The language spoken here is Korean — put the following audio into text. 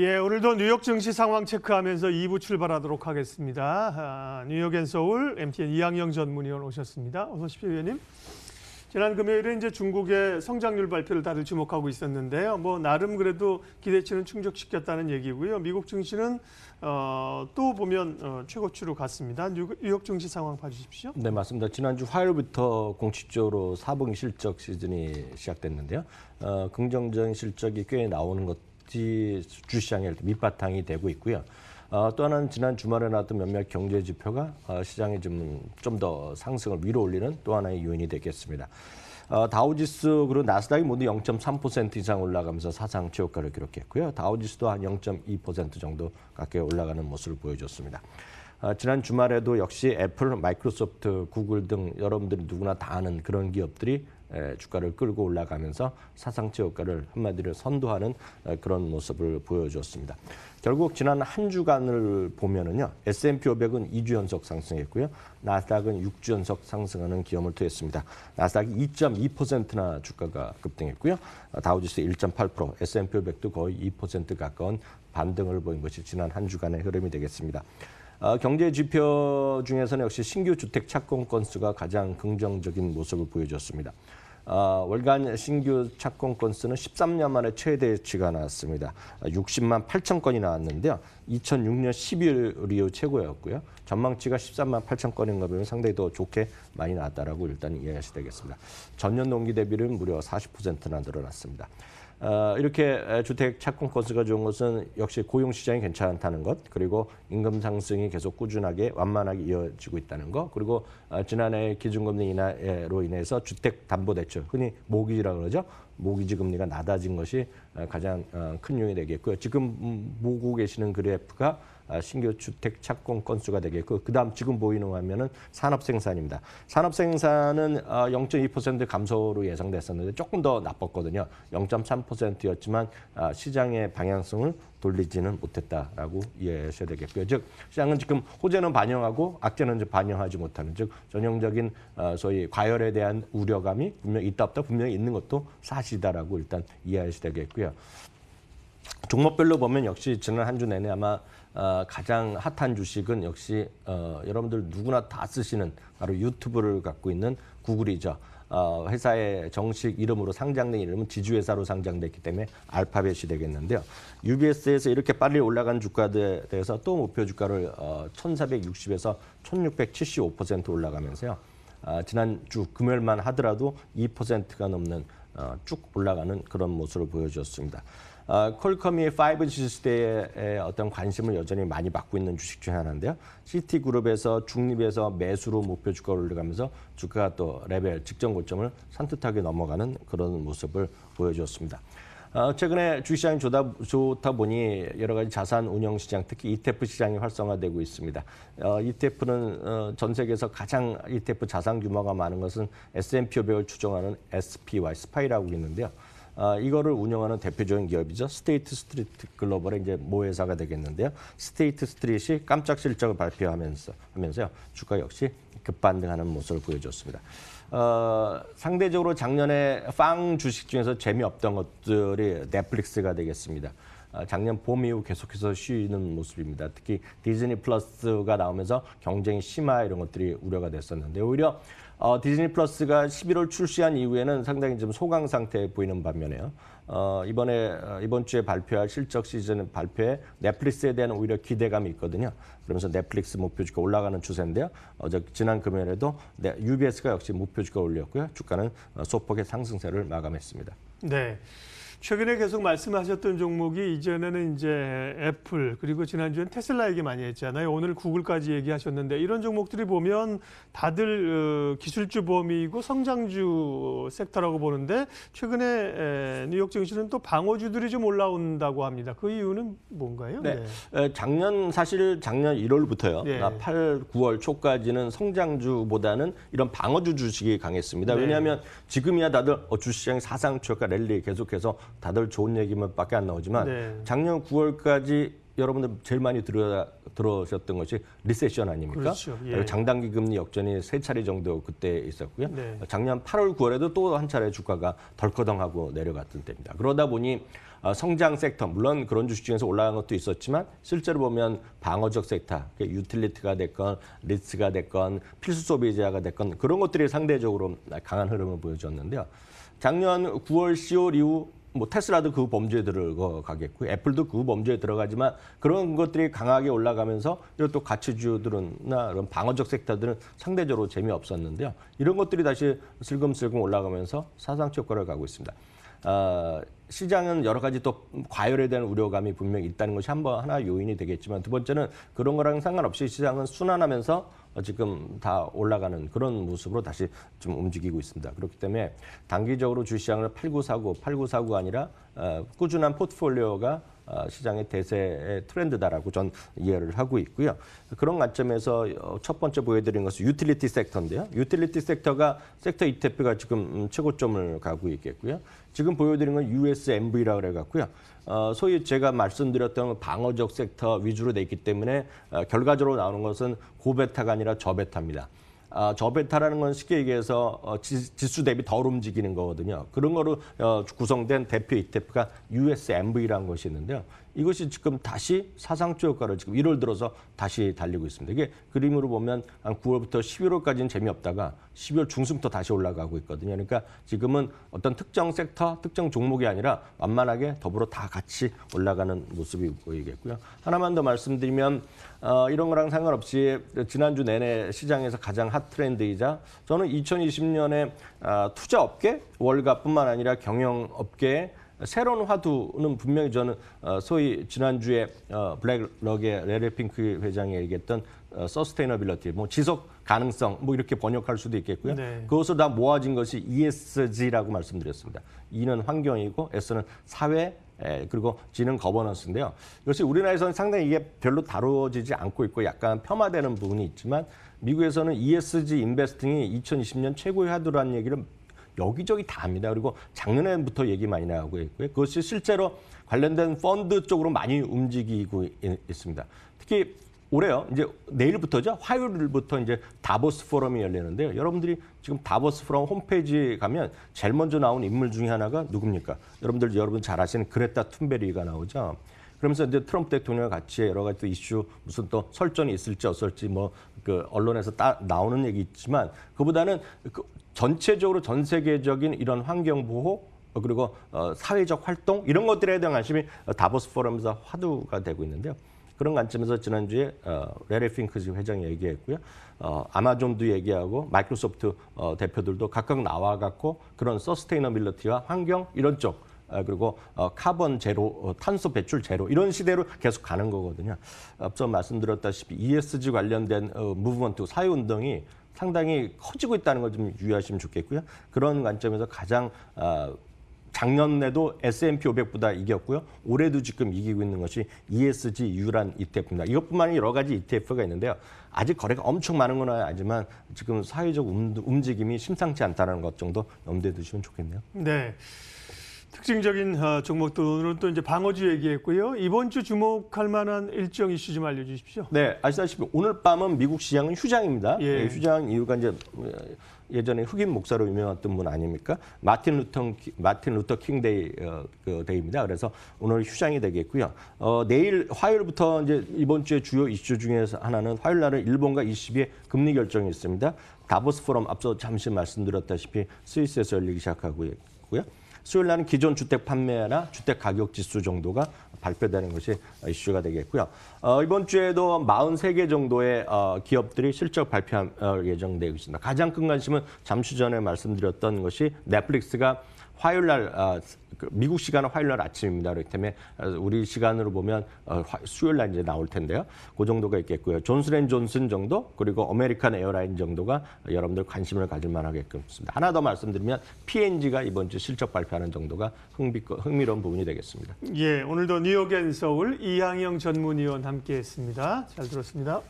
예, 오늘도 뉴욕 증시 상황 체크하면서 2부 출발하도록 하겠습니다. 아, 뉴욕 앤 서울 MTN 이항영 전문위원 오셨습니다. 어서 오십시오, 위원님. 지난 금요일에 이제 중국의 성장률 발표를 다들 주목하고 있었는데요. 뭐 나름 그래도 기대치는 충족시켰다는 얘기고요. 미국 증시는 어, 또 보면 어, 최고치로 갔습니다. 뉴욕 증시 상황 봐주십시오. 네, 맞습니다. 지난주 화요일부터 공식적으로 사분기 실적 시즌이 시작됐는데요. 어, 긍정적인 실적이 꽤 나오는 것 코스피 주시장의 밑바탕이 되고 있고요. 어, 또 하나는 지난 주말에 나왔던 몇몇 경제 지표가 어, 시장에 좀좀 더 상승을 위로 올리는 또 하나의 요인이 되겠습니다. 어, 다우지수 그리고 나스닥이 모두 0.3% 이상 올라가면서 사상 최고가를 기록했고요. 다우지수도 한 0.2% 정도 가까이 올라가는 모습을 보여줬습니다. 어, 지난 주말에도 역시 애플, 마이크로소프트, 구글 등 여러분들이 누구나 다 아는 그런 기업들이 예, 주가를 끌고 올라가면서 사상 최고가를 한마디로 선도하는 어, 그런 모습을 보여주었습니다. 결국 지난 한 주간을 보면은요. S&P 500은 2주 연속 상승했고요. 나스닥은 6주 연속 상승하는 기염을 토했습니다. 나스닥이 2.2%나 주가가 급등했고요. 어, 다우지수 1.8%, S&P 500도 거의 2% 가까운 반등을 보인 것이 지난 한 주간의 흐름이 되겠습니다. 어, 경제 지표 중에서는 역시 신규 주택 착공 건수가 가장 긍정적인 모습을 보여줬습니다. 아, 월간 신규 착공 건수는 13년 만에 최대치가 나왔습니다. 60만 아, 8천 건이 나왔는데요. 2006년 12월 이후 최고였고요. 전망치가 13만 8천 건인가 보면 상당히 더 좋게 많이 나왔다라고 일단 이해하시되겠습니다. 전년 동기 대비는 무려 40%나 늘어났습니다. 어, 이렇게 주택 착공 건수가 좋은 것은 역시 고용 시장이 괜찮다는 것, 그리고 임금 상승이 계속 꾸준하게 완만하게 이어지고 있다는 것, 그리고 어, 지난해 기준금리 인하로 인해서 주택 담보대출, 흔히 모기지라 그러죠. 모기지 금리가 낮아진 것이 어, 가장 어, 큰 요인이 되겠고요. 지금 음, 보고 계시는 그래프가 아, 신규 주택 착공 건수가 되겠고 그다음 지금 보이는 화면은 산업 생산입니다. 산업 생산은 0.2% 어, 감소로 예상됐었는데 조금 더 나빴거든요. 0.3%였지만 아, 시장의 방향성을 돌리지는 못했다라고 이해하셔야 되겠고요. 즉 시장은 지금 호재는 반영하고 악재는 반영하지 못하는 즉 전형적인 어, 소위 과열에 대한 우려감이 분명 히 있다 없다 분명히 있는 것도 사실이다라고 일단 이해하셔야 되겠고요. 종목별로 보면 역시 지난 한 주 내내 아마 어, 가장 핫한 주식은 역시 어, 여러분들 누구나 다 쓰시는 바로 유튜브를 갖고 있는 구글이죠. 어, 회사의 정식 이름으로 상장된 이름은 지주회사로 상장됐기 때문에 알파벳이 되겠는데요. UBS에서 이렇게 빨리 올라간 주가에 대해서 또 목표 주가를 어, 1460에서 1675% 올라가면서요. 어, 아, 지난주 금요일만 하더라도 2%가 넘는 어, 쭉 올라가는 그런 모습을 보여주었습니다. 어, 콜컴이 5G 시대에 어떤 관심을 여전히 많이 받고 있는 주식 중 하나인데요. 시티그룹에서 중립에서 매수로 목표 주가를 올려가면서 주가가 또 레벨 직전 고점을 산뜻하게 넘어가는 그런 모습을 보여주었습니다. 어, 최근에 주시장이 좋다, 좋다 보니 여러 가지 자산 운용 시장, 특히 ETF 시장이 활성화되고 있습니다. 어, ETF는 어, 전 세계에서 가장 ETF 자산 규모가 많은 것은 S&P 500을 추종하는 SPY, 스파이라고 있는데요. 아, 이거를 운영하는 대표적인 기업이죠. 스테이트 스트리트 글로벌의 이제 모 회사가 되겠는데요. 스테이트 스트릿이 깜짝 실적을 발표하면서 하면서요. 주가 역시 급반등하는 모습을 보여줬습니다. 어, 상대적으로 작년에 빵 주식 중에서 재미없던 것들이 넷플릭스가 되겠습니다. 어, 작년 봄 이후 계속해서 쉬는 모습입니다. 특히 디즈니 플러스가 나오면서 경쟁이 심화 이런 것들이 우려가 됐었는데 오히려 어, 디즈니 플러스가 11월 출시한 이후에는 상당히 좀 소강 상태 보이는 반면에요. 어, 이번에 어, 이번 주에 발표할 실적 시즌 발표에 넷플릭스에 대한 오히려 기대감이 있거든요. 그러면서 넷플릭스 목표 주가 올라가는 추세인데요. 어제 지난 금요일에도 네, UBS가 역시 목표 주가 올렸고요. 주가는 어, 소폭의 상승세를 마감했습니다. 네. 최근에 계속 말씀하셨던 종목이 이전에는 이제 애플 그리고 지난주엔 테슬라 얘기 많이 했잖아요. 오늘 구글까지 얘기하셨는데 이런 종목들이 보면 다들 어, 기술주 범위이고 성장주 섹터라고 보는데 최근에 뉴욕 증시는 또 방어주들이 좀 올라온다고 합니다. 그 이유는 뭔가요? 네. 네. 작년 사실 작년 1월부터요. 네. 8, 아, 9월 초까지는 성장주보다는 이런 방어주 주식이 강했습니다. 네. 왜냐하면 지금이야 다들 주식시장 사상 최가 랠리 계속해서 다들 좋은 얘기만 밖에 안 나오지만 네. 작년 9월까지 여러분들 제일 많이 들어, 들으셨던 것이 리세션 아닙니까? 그렇죠. 예. 장단기 금리 역전이 세 차례 정도 그때 있었고요. 네. 작년 8월, 9월에도 또 한 차례 주가가 덜커덩하고 내려갔던 때입니다. 그러다 보니 어, 성장 섹터, 물론 그런 주식 중에서 올라간 것도 있었지만 실제로 보면 방어적 섹터, 유틸리티가 됐건 리츠가 됐건 필수 소비자가 됐건 그런 것들이 상대적으로 강한 흐름을 보여줬는데요. 작년 9월, 10월 이후 뭐 테슬라도 그 범죄에 들어가겠고 애플도 그 범죄에 들어가지만 그런 것들이 강하게 올라가면서 이런 또 가치주들은나 이런 방어적 섹터들은 상대적으로 재미없었는데요. 이런 것들이 다시 슬금슬금 올라가면서 사상최고를 가고 있습니다. 어, 시장은 여러 가지 또 과열에 대한 우려감이 분명히 있다는 것이 한 번 하나 요인이 되겠지만 두 번째는 그런 거랑 상관없이 시장은 순환하면서 어, 지금 다 올라가는 그런 모습으로 다시 좀 움직이고 있습니다. 그렇기 때문에 단기적으로 주시장을 8949, 8949가 아니라 어, 꾸준한 포트폴리오가 어, 시장의 대세 의 트렌드다라고 전 이해를 하고 있고요. 그런 관점에서 어, 첫 번째 보여드린 것은 유틸리티 섹터인데요. 유틸리티 섹터가 섹터 ETF가 지금 음, 최고점을 가고 있겠고요. 지금 보여드린 건 USMV라 그래갖고요. 어, 소위 제가 말씀드렸던 방어적 섹터 위주로 돼 있기 때문에 어, 결과적으로 나오는 것은 고베타가 아니라 저베타입니다. 아, 저베타라는 건 쉽게 얘기해서 어, 지, 지수 대비 덜 움직이는 거거든요. 그런 거로 어, 구성된 대표 ETF가 USMV라는 것이 있는데요. 이것이 지금 다시 사상 최고가를 지금 1월 들어서 다시 달리고 있습니다. 이게 그림으로 보면 한 9월부터 11월까지는 재미없다가 12월 중순부터 다시 올라가고 있거든요. 그러니까 지금은 어떤 특정 섹터, 특정 종목이 아니라 만만하게 더불어 다 같이 올라가는 모습이 보이겠고요. 하나만 더 말씀드리면 어, 이런 거랑 상관없이 지난주 내내 시장에서 가장 핫 트렌드이자 저는 2020년에 아, 투자 업계 월가뿐만 아니라 경영 업계에 새로운 화두는 분명히 저는 어, 소위 지난주에 어, 블랙럭의 레레핑크 회장이 얘기했던 어, 서스테이너빌러티, 뭐 지속 가능성, 뭐 이렇게 번역할 수도 있겠고요. 네. 그것을 다 모아진 것이 ESG라고 말씀드렸습니다. E는 환경이고 S는 사회, 예, 그리고 지능 거버넌스인데요. 요새 우리나라에서는 상당히 이게 별로 다뤄지지 않고 있고 약간 폄하되는 부분이 있지만 미국에서는 ESG 인베스팅이 2020년 최고의 화두라는 얘기를 여기저기 다 합니다. 그리고 작년에부터 얘기 많이 나오고 있고요. 그것이 실제로 관련된 펀드 쪽으로 많이 움직이고 있습니다. 특히 올해요. 이제 내일부터죠. 화요일부터 이제 다보스 포럼이 열리는데요. 여러분들이 지금 다보스 포럼 홈페이지 에 가면 제일 먼저 나온 인물 중에 하나가 누굽니까? 여러분들 여러분 잘 아시는 그레타 툰베리가 나오죠. 그러면서 이제 트럼프 대통령과 같이 여러 가지 또 이슈 무슨 또 설전이 있을지 없을지 뭐 그 언론에서 따, 나오는 얘기 있지만 그보다는 그 전체적으로 전 세계적인 이런 환경 보호 어, 그리고 어, 사회적 활동 이런 것들에 대한 관심이 다보스 포럼에서 화두가 되고 있는데요. 그런 관점에서 지난주에 어, 레리 핑크 즈 회장이 얘기했고요. 어, 아마존도 얘기하고 마이크로소프트 어, 대표들도 각각 나와갖고 그런 서스테이너빌리티와 환경 이런 쪽 어, 그리고 어, 카본 제로, 어, 탄소 배출 제로 이런 시대로 계속 가는 거거든요. 앞서 말씀드렸다시피 ESG 관련된 어, 무브먼트 사회 운동이 상당히 커지고 있다는 걸좀 유의하시면 좋겠고요. 그런 관점에서 가장 어, 작년에도 S&P 500보다 이겼고요. 올해도 지금 이기고 있는 것이 ESG 유란 ETF입니다. 이것뿐만 아니라 여러 가지 ETF가 있는데요. 아직 거래가 엄청 많은 건 아니지만 지금 사회적 움직임이 심상치 않다는 것 정도 염두에 두시면 좋겠네요. 네. 특징적인 어, 종목들은 또 이제 방어주 얘기했고요. 이번 주 주목할 만한 일정 이슈 좀 알려주십시오. 네, 아시다시피 오늘 밤은 미국 시장은 휴장입니다. 예. 예 휴장 이유가 이제 어, 예전에 흑인 목사로 유명했던 분 아닙니까? 마틴 루터 마틴 루터 킹 데이 어, 그 데이입니다. 그래서 오늘 휴장이 되겠고요. 어, 내일 화요일부터 이제 이번 주에 주요 이슈 중에서 하나는 화요일 날은 일본과 20의 금리 결정이 있습니다. 다보스 포럼 앞서 잠시 말씀드렸다시피 스위스에서 열리기 시작하고 있고요. 수요일 날은 기존 주택 판매나 주택 가격 지수 정도가 발표되는 것이 이슈가 되겠고요. 어, 이번 주에도 43개 정도의 어, 기업들이 실적 발표할 어, 예정되어 있습니다. 가장 큰 관심은 잠시 전에 말씀드렸던 것이 넷플릭스가 화요일 날 어, 그 미국 시간은 화요일 날 아침입니다. 그렇기 때문에 어, 우리 시간으로 보면 어, 수요일 날 이제 나올 텐데요. 그 정도가 있겠고요. 존슨앤존슨 정도 그리고 어메리칸 에어라인 정도가 여러분들 관심을 가질 만하게끔 습니다 하나 더 말씀드리면 P&G가 n 이번 주 실적 발표하는 정도가 흥미, 흥미로운 부분이 되겠습니다. 예, 오늘도 뉴욕 앤 서울 이항영 전문위원 함께했습니다. 잘 들었습니다.